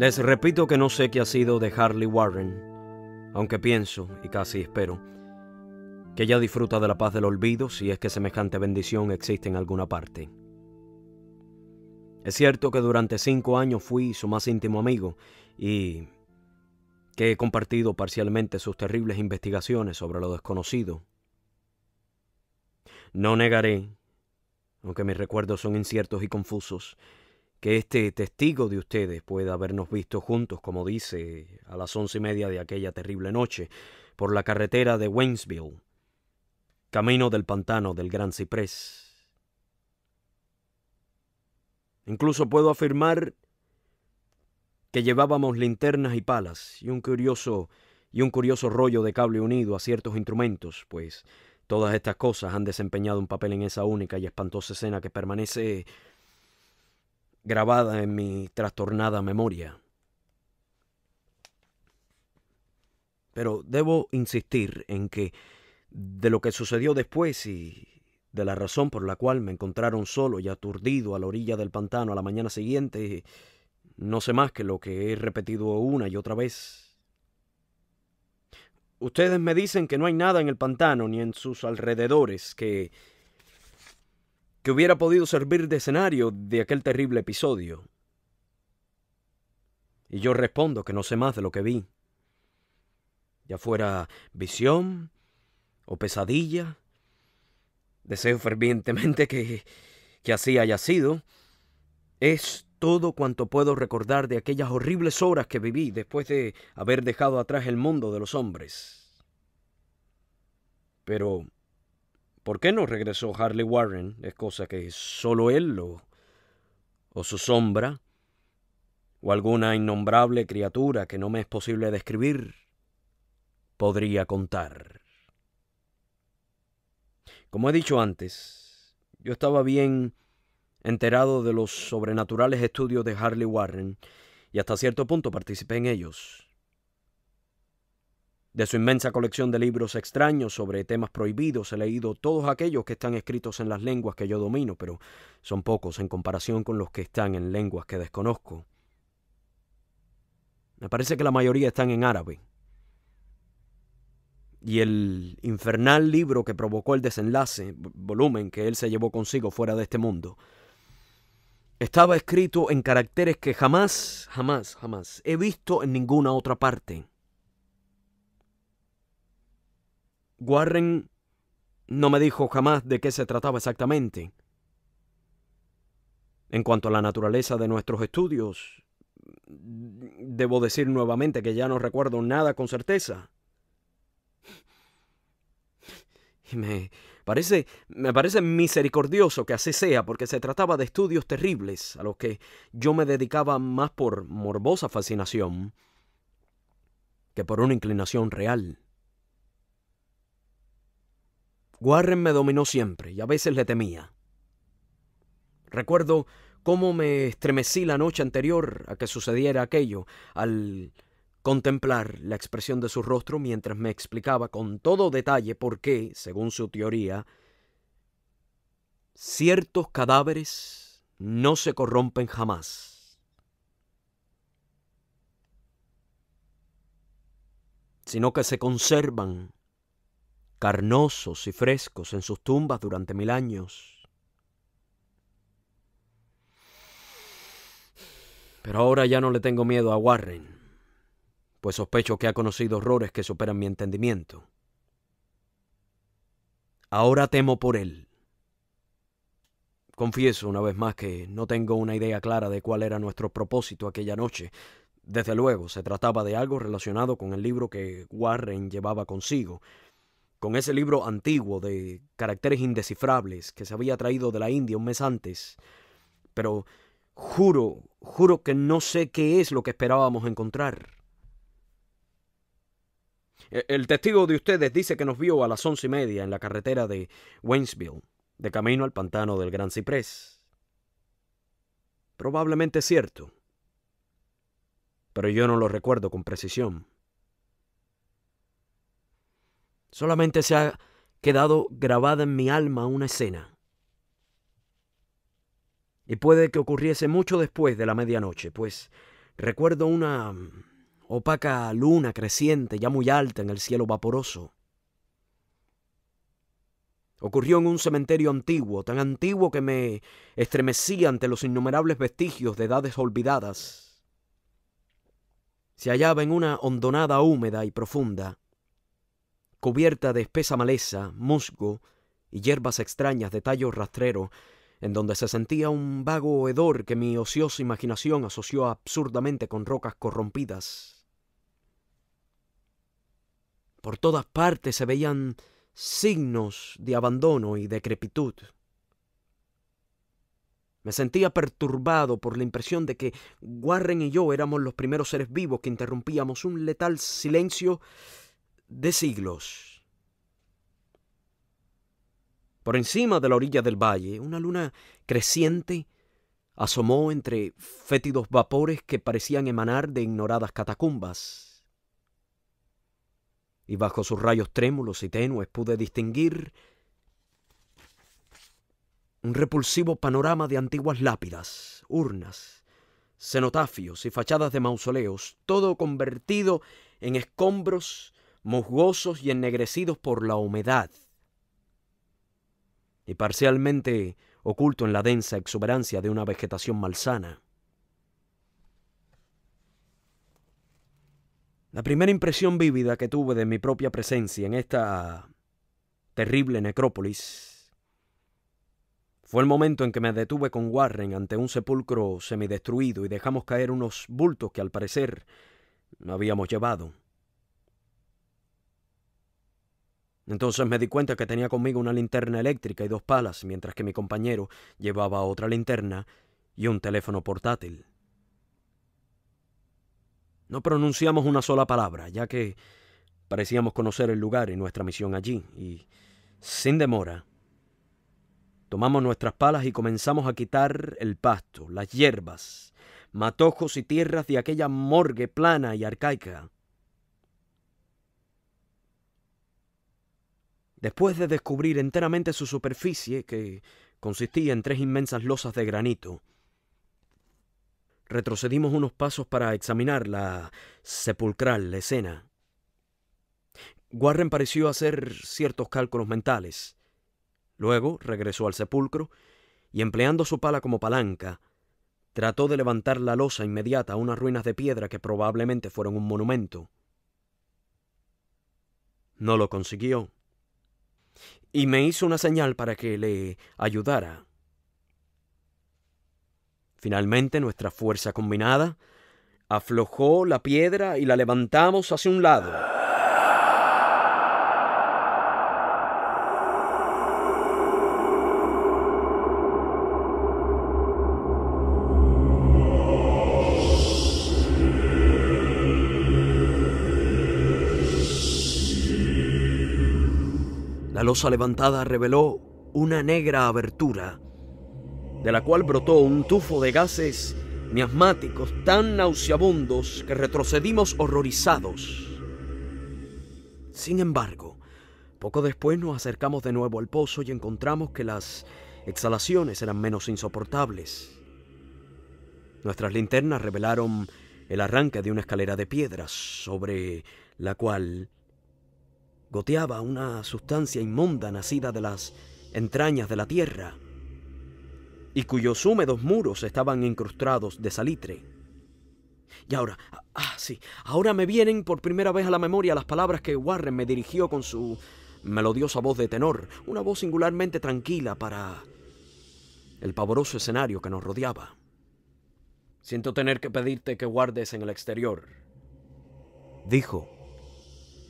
Les repito que no sé qué ha sido de Harley Warren, aunque pienso, y casi espero, que ella disfruta de la paz del olvido si es que semejante bendición existe en alguna parte. Es cierto que durante cinco años fui su más íntimo amigo y que he compartido parcialmente sus terribles investigaciones sobre lo desconocido. No negaré, aunque mis recuerdos son inciertos y confusos, que este testigo de ustedes pueda habernos visto juntos, como dice, a las once y media de aquella terrible noche, por la carretera de Waynesville, camino del pantano del Gran Ciprés. Incluso puedo afirmar que llevábamos linternas y palas y un curioso y un curioso rollo de cable unido a ciertos instrumentos, pues todas estas cosas han desempeñado un papel en esa única y espantosa escena que permanece grabada en mi trastornada memoria. Pero debo insistir en que de lo que sucedió después y de la razón por la cual me encontraron solo y aturdido a la orilla del pantano a la mañana siguiente, no sé más que lo que he repetido una y otra vez. Ustedes me dicen que no hay nada en el pantano ni en sus alrededores que que hubiera podido servir de escenario de aquel terrible episodio. Y yo respondo que no sé más de lo que vi, ya fuera visión o pesadilla. Deseo fervientemente que, que así haya sido. Es todo cuanto puedo recordar de aquellas horribles horas que viví después de haber dejado atrás el mundo de los hombres. Pero ¿Por qué no regresó Harley Warren? Es cosa que solo él o, o su sombra o alguna innombrable criatura que no me es posible describir podría contar. Como he dicho antes, yo estaba bien enterado de los sobrenaturales estudios de Harley Warren y hasta cierto punto participé en ellos. De su inmensa colección de libros extraños sobre temas prohibidos he leído todos aquellos que están escritos en las lenguas que yo domino, pero son pocos en comparación con los que están en lenguas que desconozco. Me parece que la mayoría están en árabe. Y el infernal libro que provocó el desenlace, volumen que él se llevó consigo fuera de este mundo, estaba escrito en caracteres que jamás, jamás, jamás he visto en ninguna otra parte. Warren no me dijo jamás de qué se trataba exactamente. En cuanto a la naturaleza de nuestros estudios, debo decir nuevamente que ya no recuerdo nada con certeza. Y me parece, me parece misericordioso que así sea, porque se trataba de estudios terribles a los que yo me dedicaba más por morbosa fascinación que por una inclinación real. Warren me dominó siempre y a veces le temía. Recuerdo cómo me estremecí la noche anterior a que sucediera aquello al contemplar la expresión de su rostro mientras me explicaba con todo detalle por qué, según su teoría, ciertos cadáveres no se corrompen jamás. sino que se conservan carnosos y frescos en sus tumbas durante mil años. Pero ahora ya no le tengo miedo a Warren, pues sospecho que ha conocido horrores que superan mi entendimiento. Ahora temo por él. Confieso una vez más que no tengo una idea clara de cuál era nuestro propósito aquella noche. Desde luego, se trataba de algo relacionado con el libro que Warren llevaba consigo, con ese libro antiguo de caracteres indescifrables que se había traído de la India un mes antes. Pero juro, juro que no sé qué es lo que esperábamos encontrar. E, el testigo de ustedes dice que nos vio a las once y media en la carretera de Waynesville, de camino al pantano del Gran Ciprés. Probablemente es cierto, pero yo no lo recuerdo con precisión. Solamente se ha quedado grabada en mi alma una escena. Y puede que ocurriese mucho después de la medianoche, pues recuerdo una mm, opaca luna creciente ya muy alta en el cielo vaporoso. Ocurrió en un cementerio antiguo, tan antiguo que me estremecí ante los innumerables vestigios de edades olvidadas. Se hallaba en una hondonada húmeda y profunda, cubierta de espesa maleza, musgo y hierbas extrañas de tallo rastrero, en donde se sentía un vago hedor que mi ociosa imaginación asoció absurdamente con rocas corrompidas. Por todas partes se veían signos de abandono y decrepitud. Me sentía perturbado por la impresión de que Warren y yo éramos los primeros seres vivos que interrumpíamos un letal silencio de siglos. Por encima de la orilla del valle, una luna creciente asomó entre fétidos vapores que parecían emanar de ignoradas catacumbas. Y bajo sus rayos trémulos y tenues pude distinguir un repulsivo panorama de antiguas lápidas, urnas, cenotafios y fachadas de mausoleos, todo convertido en escombros musgosos y ennegrecidos por la humedad, y parcialmente oculto en la densa exuberancia de una vegetación malsana. La primera impresión vívida que tuve de mi propia presencia en esta terrible necrópolis fue el momento en que me detuve con Warren ante un sepulcro semidestruido y dejamos caer unos bultos que al parecer no habíamos llevado. Entonces me di cuenta que tenía conmigo una linterna eléctrica y dos palas, mientras que mi compañero llevaba otra linterna y un teléfono portátil. No pronunciamos una sola palabra, ya que parecíamos conocer el lugar y nuestra misión allí, y sin demora, tomamos nuestras palas y comenzamos a quitar el pasto, las hierbas, matojos y tierras de aquella morgue plana y arcaica. Después de descubrir enteramente su superficie, que consistía en tres inmensas losas de granito, retrocedimos unos pasos para examinar la sepulcral escena. Warren pareció hacer ciertos cálculos mentales. Luego regresó al sepulcro y empleando su pala como palanca, trató de levantar la losa inmediata a unas ruinas de piedra que probablemente fueron un monumento. No lo consiguió y me hizo una señal para que le ayudara. Finalmente nuestra fuerza combinada aflojó la piedra y la levantamos hacia un lado. losa levantada reveló una negra abertura, de la cual brotó un tufo de gases miasmáticos tan nauseabundos que retrocedimos horrorizados. Sin embargo, poco después nos acercamos de nuevo al pozo y encontramos que las exhalaciones eran menos insoportables. Nuestras linternas revelaron el arranque de una escalera de piedras sobre la cual goteaba una sustancia inmunda nacida de las entrañas de la tierra y cuyos húmedos muros estaban incrustados de salitre. Y ahora, ah, ah, sí, ahora me vienen por primera vez a la memoria las palabras que Warren me dirigió con su melodiosa voz de tenor, una voz singularmente tranquila para el pavoroso escenario que nos rodeaba. Siento tener que pedirte que guardes en el exterior, dijo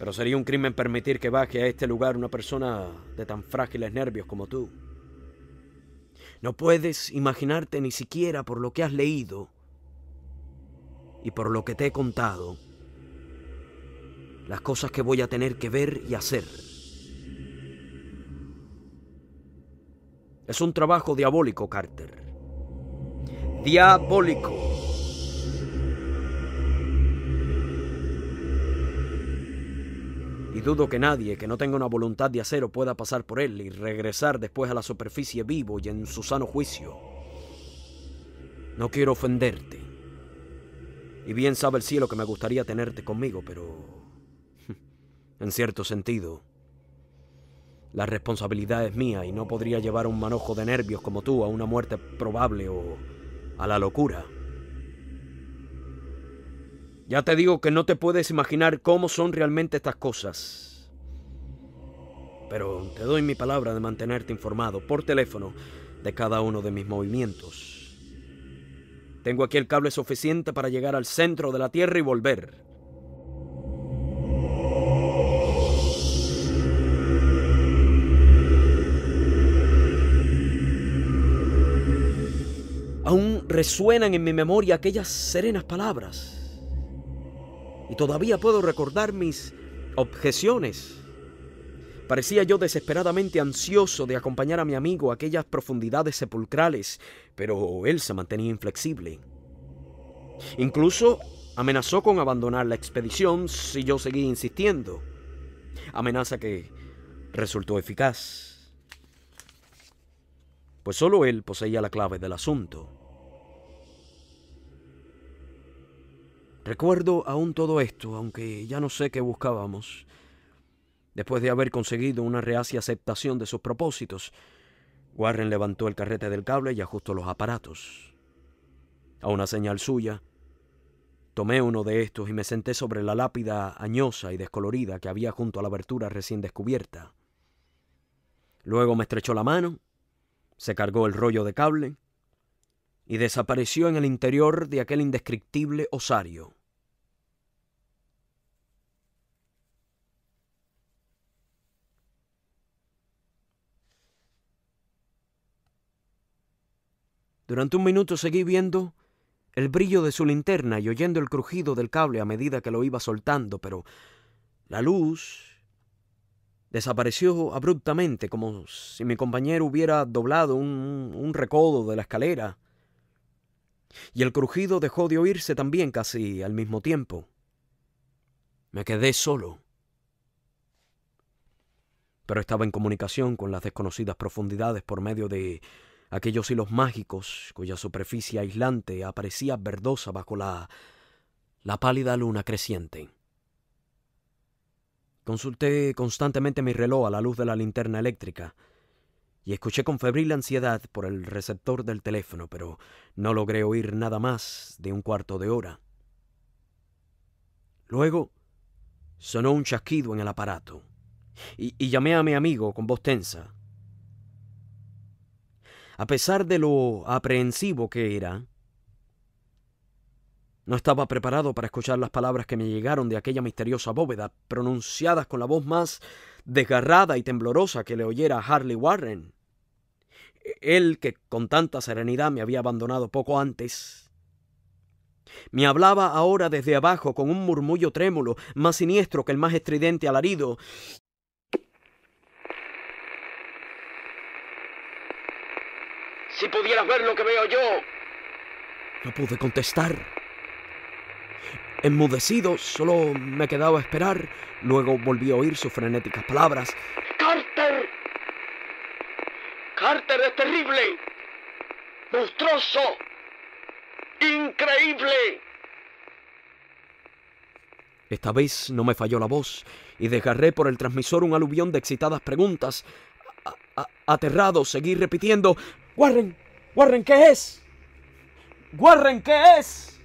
pero sería un crimen permitir que baje a este lugar una persona de tan frágiles nervios como tú. No puedes imaginarte ni siquiera por lo que has leído y por lo que te he contado las cosas que voy a tener que ver y hacer. Es un trabajo diabólico, Carter. Diabólico. y dudo que nadie que no tenga una voluntad de acero pueda pasar por él y regresar después a la superficie vivo y en su sano juicio. No quiero ofenderte. Y bien sabe el cielo que me gustaría tenerte conmigo, pero... En cierto sentido, la responsabilidad es mía y no podría llevar un manojo de nervios como tú a una muerte probable o a la locura. Ya te digo que no te puedes imaginar cómo son realmente estas cosas. Pero te doy mi palabra de mantenerte informado por teléfono de cada uno de mis movimientos. Tengo aquí el cable suficiente para llegar al centro de la Tierra y volver. Aún resuenan en mi memoria aquellas serenas palabras y todavía puedo recordar mis objeciones. Parecía yo desesperadamente ansioso de acompañar a mi amigo a aquellas profundidades sepulcrales, pero él se mantenía inflexible. Incluso amenazó con abandonar la expedición si yo seguía insistiendo. Amenaza que resultó eficaz, pues solo él poseía la clave del asunto. Recuerdo aún todo esto, aunque ya no sé qué buscábamos. Después de haber conseguido una reacia aceptación de sus propósitos, Warren levantó el carrete del cable y ajustó los aparatos. A una señal suya, tomé uno de estos y me senté sobre la lápida añosa y descolorida que había junto a la abertura recién descubierta. Luego me estrechó la mano, se cargó el rollo de cable y desapareció en el interior de aquel indescriptible osario. Durante un minuto seguí viendo el brillo de su linterna y oyendo el crujido del cable a medida que lo iba soltando, pero la luz desapareció abruptamente, como si mi compañero hubiera doblado un, recodo de la escalera y el crujido dejó de oírse también casi al mismo tiempo. Me quedé solo. Pero estaba en comunicación con las desconocidas profundidades por medio de aquellos hilos mágicos cuya superficie aislante aparecía verdosa bajo la, pálida luna creciente. Consulté constantemente mi reloj a la luz de la linterna eléctrica, y escuché con febril ansiedad por el receptor del teléfono, pero no logré oír nada más de un cuarto de hora. Luego sonó un chasquido en el aparato y, llamé a mi amigo con voz tensa. A pesar de lo aprehensivo que era, no estaba preparado para escuchar las palabras que me llegaron de aquella misteriosa bóveda, pronunciadas con la voz más desgarrada y temblorosa que le oyera a Harley Warren. Él que con tanta serenidad me había abandonado poco antes. Me hablaba ahora desde abajo con un murmullo trémulo, más siniestro que el más estridente alarido. Si pudieras ver lo que veo yo. No pude contestar. Enmudecido, solo me quedaba a esperar. Luego volví a oír sus frenéticas palabras. ¡Carter! ¡Carter es terrible! ¡Monstruoso! ¡Increíble! Esta vez no me falló la voz y desgarré por el transmisor un aluvión de excitadas preguntas. aterrado, seguí repitiendo: ¡Warren! ¡Warren, qué es! ¡Warren, qué es!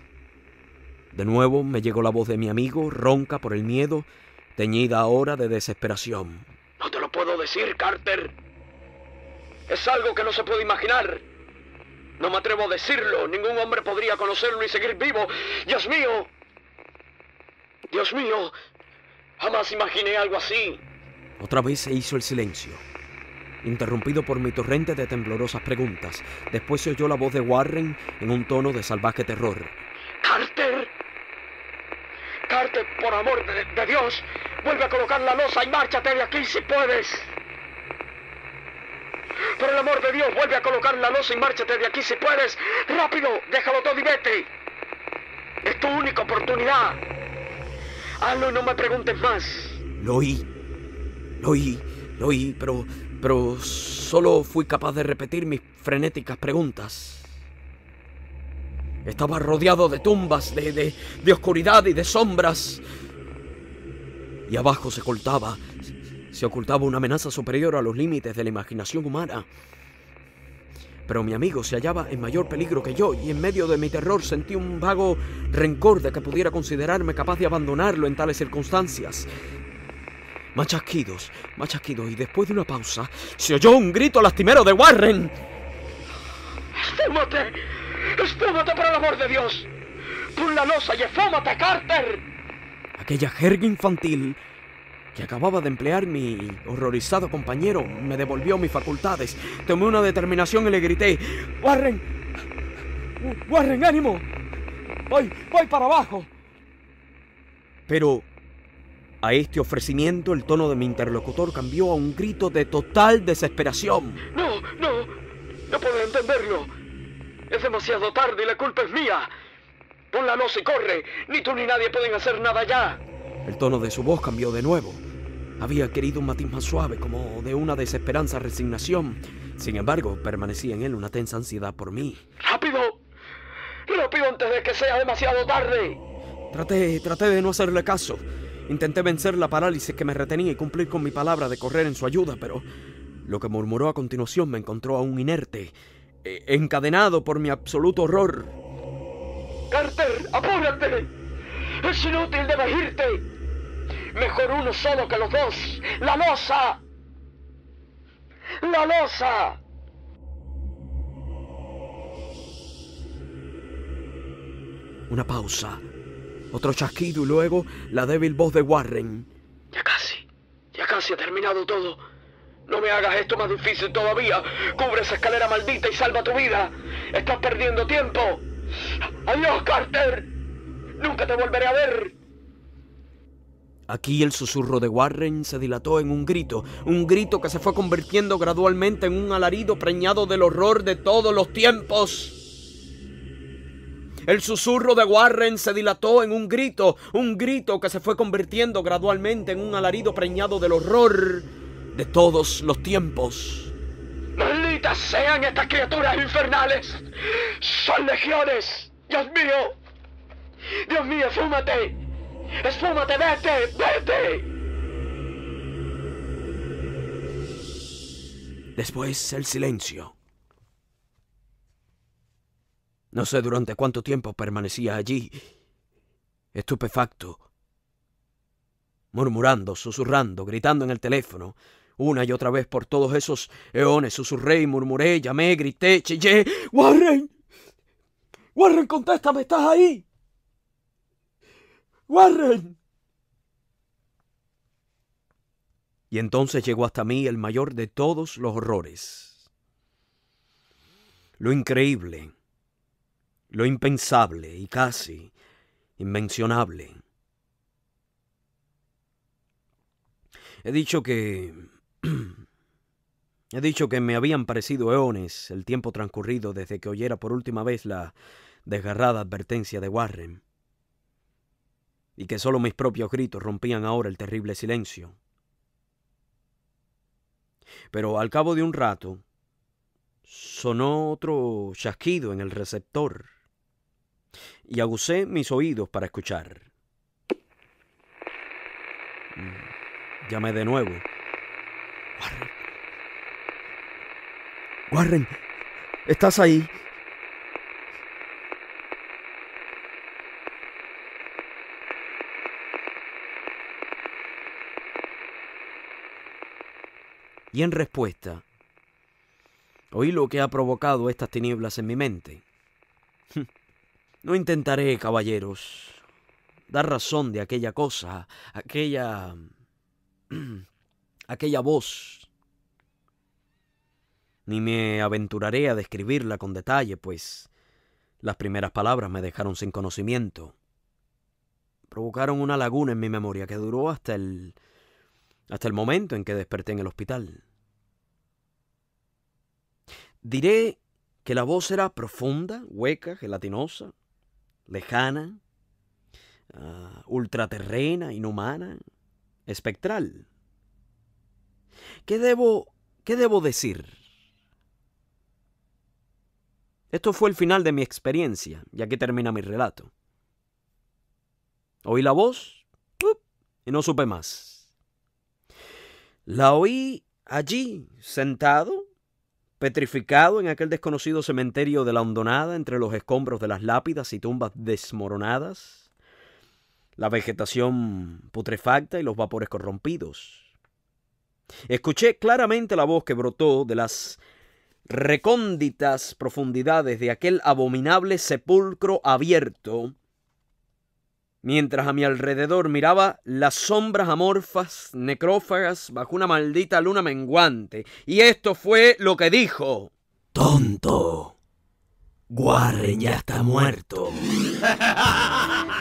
De nuevo me llegó la voz de mi amigo, ronca por el miedo, teñida ahora de desesperación. No te lo puedo decir, Carter. Es algo que no se puede imaginar. No me atrevo a decirlo. Ningún hombre podría conocerlo y seguir vivo. Dios mío. Dios mío. Jamás imaginé algo así. Otra vez se hizo el silencio, interrumpido por mi torrente de temblorosas preguntas. Después se oyó la voz de Warren en un tono de salvaje terror. por amor de, Dios, vuelve a colocar la losa y márchate de aquí si puedes. Por el amor de Dios, vuelve a colocar la losa y márchate de aquí si puedes. Rápido, déjalo todo y vete. Es tu única oportunidad. Hazlo y no me preguntes más. Lo oí. Lo oí. Lo oí, pero. Pero solo fui capaz de repetir mis frenéticas preguntas. Estaba rodeado de tumbas, de, de, oscuridad y de sombras. Y abajo se ocultaba, se ocultaba una amenaza superior a los límites de la imaginación humana. Pero mi amigo se hallaba en mayor peligro que yo y en medio de mi terror sentí un vago rencor de que pudiera considerarme capaz de abandonarlo en tales circunstancias. Machasquidos, machasquidos, y después de una pausa se oyó un grito lastimero de Warren. Este Espúmate por el amor de Dios! ¡Pon la losa y efómate, Carter! Aquella jerga infantil que acababa de emplear mi horrorizado compañero me devolvió mis facultades. Tomé una determinación y le grité: ¡Warren! ¡Warren, ánimo! ¡Voy, voy para abajo! Pero a este ofrecimiento el tono de mi interlocutor cambió a un grito de total desesperación. No, no, no puedo entenderlo. Es demasiado tarde y la culpa es mía. Pon la noche y corre. Ni tú ni nadie pueden hacer nada ya. El tono de su voz cambió de nuevo. Había querido un matiz más suave, como de una desesperanza resignación. Sin embargo, permanecía en él una tensa ansiedad por mí. ¡Rápido! ¡Rápido antes de que sea demasiado tarde! Traté, traté de no hacerle caso. Intenté vencer la parálisis que me retenía y cumplir con mi palabra de correr en su ayuda, pero lo que murmuró a continuación me encontró aún inerte. Eh, encadenado por mi absoluto horror. Carter, apúrate. Es inútil debes irte. Mejor uno solo que los dos. La losa. La losa. Una pausa. Otro chasquido y luego la débil voz de Warren. Ya casi. Ya casi ha terminado todo. No me hagas esto más difícil todavía. Cubre esa escalera maldita y salva tu vida. Estás perdiendo tiempo. Adiós, Carter. Nunca te volveré a ver. Aquí el susurro de Warren se dilató en un grito, un grito que se fue convirtiendo gradualmente en un alarido preñado del horror de todos los tiempos. El susurro de Warren se dilató en un grito, un grito que se fue convirtiendo gradualmente en un alarido preñado del horror de todos los tiempos. ¡Malditas sean estas criaturas infernales! ¡Son legiones! ¡Dios mío! ¡Dios mío, fúmate! ¡Esfúmate, vete! ¡Vete! Después el silencio. No sé durante cuánto tiempo permanecía allí, estupefacto, murmurando, susurrando, gritando en el teléfono, una y otra vez por todos esos eones susurré y murmuré, llamé, grité, chillé. ¡Warren! ¡Warren, contéstame! ¡Estás ahí! ¡Warren! Y entonces llegó hasta mí el mayor de todos los horrores. Lo increíble, lo impensable y casi inmencionable. He dicho que He dicho que me habían parecido eones el tiempo transcurrido desde que oyera por última vez la desgarrada advertencia de Warren, y que solo mis propios gritos rompían ahora el terrible silencio. Pero al cabo de un rato sonó otro chasquido en el receptor, y aguzé mis oídos para escuchar. Mm, llamé de nuevo. Warren. ¿estás ahí? Y en respuesta, oí lo que ha provocado estas tinieblas en mi mente. No intentaré, caballeros, dar razón de aquella cosa, aquella aquella voz. Ni me aventuraré a describirla con detalle, pues las primeras palabras me dejaron sin conocimiento. Provocaron una laguna en mi memoria que duró hasta el hasta el momento en que desperté en el hospital. Diré que la voz era profunda, hueca, gelatinosa, lejana, ah, ultraterrena, inhumana, espectral. ¿Qué debo, qué debo decir? Esto fue el final de mi experiencia, ya que termina mi relato. Oí la voz y no supe más. La oí allí, sentado, petrificado en aquel desconocido cementerio de la hondonada entre los escombros de las lápidas y tumbas desmoronadas, la vegetación putrefacta y los vapores corrompidos. Escuché claramente la voz que brotó de las recónditas profundidades de aquel abominable sepulcro abierto, mientras a mi alrededor miraba las sombras amorfas, necrófagas, bajo una maldita luna menguante. Y esto fue lo que dijo. Tonto. Warren ya está muerto.